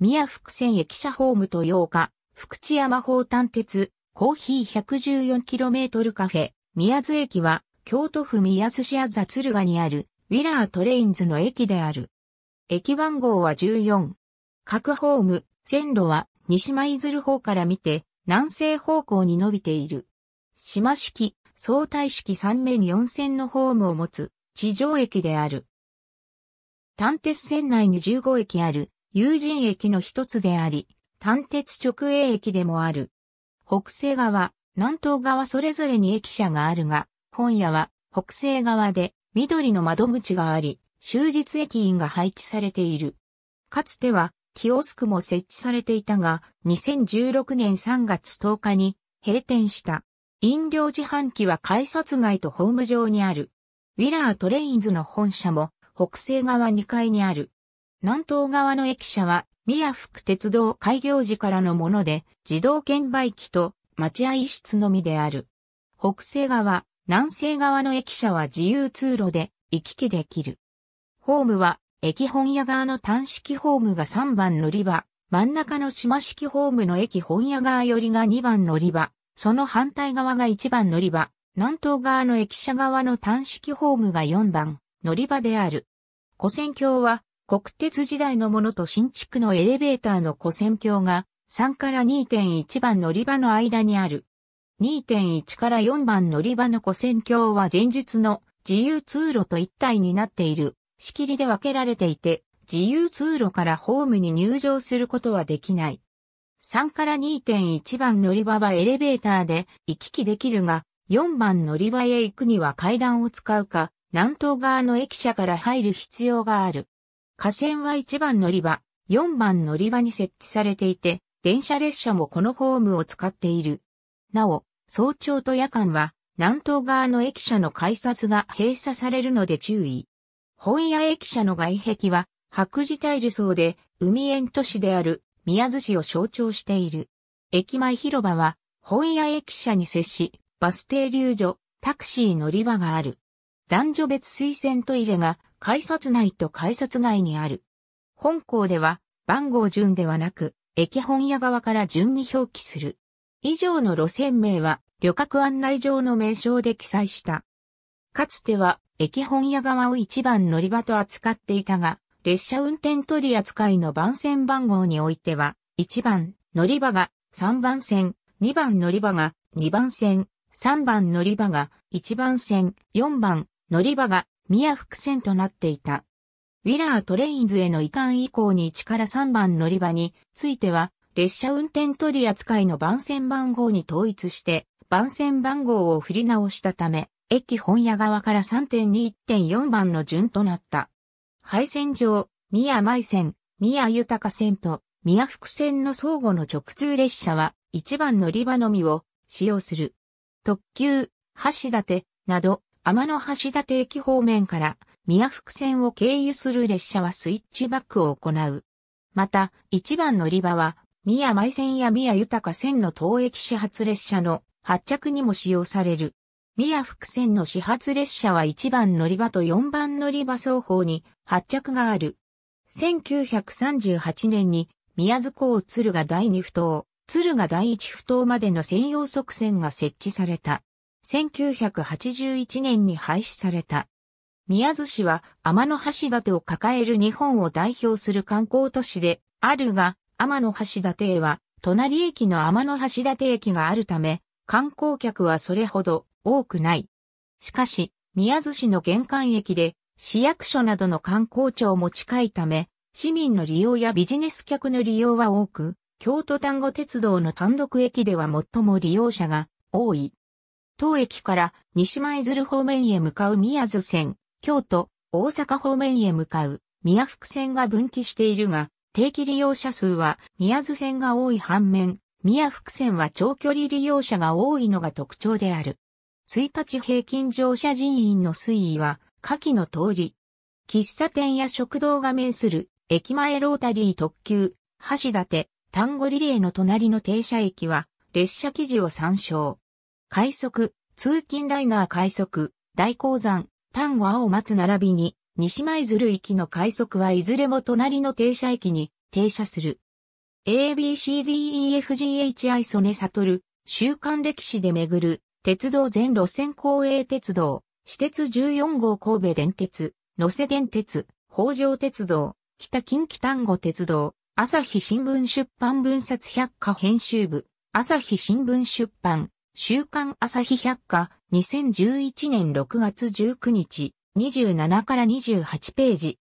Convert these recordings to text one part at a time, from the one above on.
宮福線駅舎ホームと8日、福知山方端鉄、コーヒー 114km カフェ、宮津駅は、京都府宮津市あざ敦賀にある、ウィラートレインズの駅である。駅番号は14。各ホーム、線路は、西舞鶴方から見て、南西方向に伸びている。島式、相対式3面4線のホームを持つ、地上駅である。丹鉄線内に15駅ある、友人駅の一つであり、単鉄直営駅でもある。北西側、南東側それぞれに駅舎があるが、本屋は北西側で緑の窓口があり、終日駅員が配置されている。かつては、キオスクも設置されていたが、2016年3月10日に閉店した。飲料自販機は改札外とホーム上にある。ウィラートレインズの本社も北西側2階にある。南東側の駅舎は、宮福鉄道開業時からのもので、自動券売機と待合室のみである。北西側、南西側の駅舎は自由通路で行き来できる。ホームは、駅本屋側の単式ホームが3番乗り場、真ん中の島式ホームの駅本屋側よりが2番乗り場、その反対側が1番乗り場、南東側の駅舎側の単式ホームが4番乗り場である。古戦橋は国鉄時代のものと新築のエレベーターの古線橋が3から2.1番乗り場の間にある。2.1から4番乗り場の古線橋は前述の自由通路と一体になっている。仕切りで分けられていて、自由通路からホームに入場することはできない。3から2.1番乗り場はエレベーターで行き来できるが、4番乗り場へ行くには階段を使うか、南東側の駅舎から入る必要がある。架線は1番乗り場、4番乗り場に設置されていて、電車列車もこのホームを使っている。なお、早朝と夜間は、南東側の駅舎の改札が閉鎖されるので注意。本屋駅舎の外壁は、白磁タイル層で、海縁都市である宮津市を象徴している。駅前広場は、本屋駅舎に接し、バス停留所、タクシー乗り場がある。男女別推薦トイレが改札内と改札外にある。本校では番号順ではなく、駅本屋側から順に表記する。以上の路線名は旅客案内上の名称で記載した。かつては駅本屋側を一番乗り場と扱っていたが、列車運転取り扱いの番線番号においては、1番乗り場が3番線、2番乗り場が2番線、3番乗り場が1番線、4番乗り場が宮伏線となっていた。ウィラートレインズへの移管以降に1から3番乗り場については、列車運転取り扱いの番線番号に統一して、番線番号を振り直したため、駅本屋側から3.2.4番の順となった。廃線上、宮舞線、宮豊線と宮福線の相互の直通列車は1番乗り場のみを使用する。特急、橋立など天橋立駅方面から宮福線を経由する列車はスイッチバックを行う。また、一番乗り場は、宮舞線や宮豊線の当駅始発列車の発着にも使用される。宮福線の始発列車は1番乗り場と4番乗り場双方に発着がある。1938年に宮津港敦賀第2不頭、敦賀第1不頭までの専用側線が設置された。1981年に廃止された。宮津市は天橋立を抱える日本を代表する観光都市であるが、天橋立へは隣駅の天橋立駅があるため、観光客はそれほど多くない。しかし、宮津市の玄関駅で市役所などの観光庁も近いため、市民の利用やビジネス客の利用は多く、京都丹後鉄道の単独駅では最も利用者が多い。当駅から西舞鶴方面へ向かう宮津線、京都、大阪方面へ向かう宮福線が分岐しているが、定期利用者数は宮津線が多い反面、宮福線は長距離利用者が多いのが特徴である。1日平均乗車人員の推移は、下記の通り。喫茶店や食堂が面する、駅前ロータリー特急、橋立、丹後リレーの隣の停車駅は、列車記事を参照。快速、通勤ライナー快速、大鉱山、丹後青松並びに、西舞鶴行きの快速はいずれも隣の停車駅に停車する。ABCDEFGHI 曽根悟、週刊歴史で巡る、鉄道全路線公営鉄道、私鉄14号神戸電鉄、野瀬電鉄、北条鉄道、北近畿丹後鉄道、朝日新聞出版分冊百科編集部、朝日新聞出版、週刊朝日百科、2011年6月19日、27から28ページ。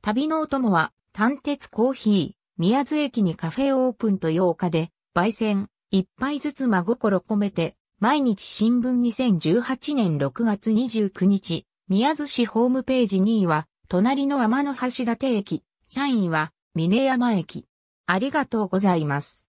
旅のお供は、単鉄コーヒー、宮津駅にカフェオープンと8日で、焙煎、一杯ずつ真心込めて、毎日新聞2018年6月29日、宮津市ホームページ2位は、隣の天の橋立駅、3位は、峰山駅。ありがとうございます。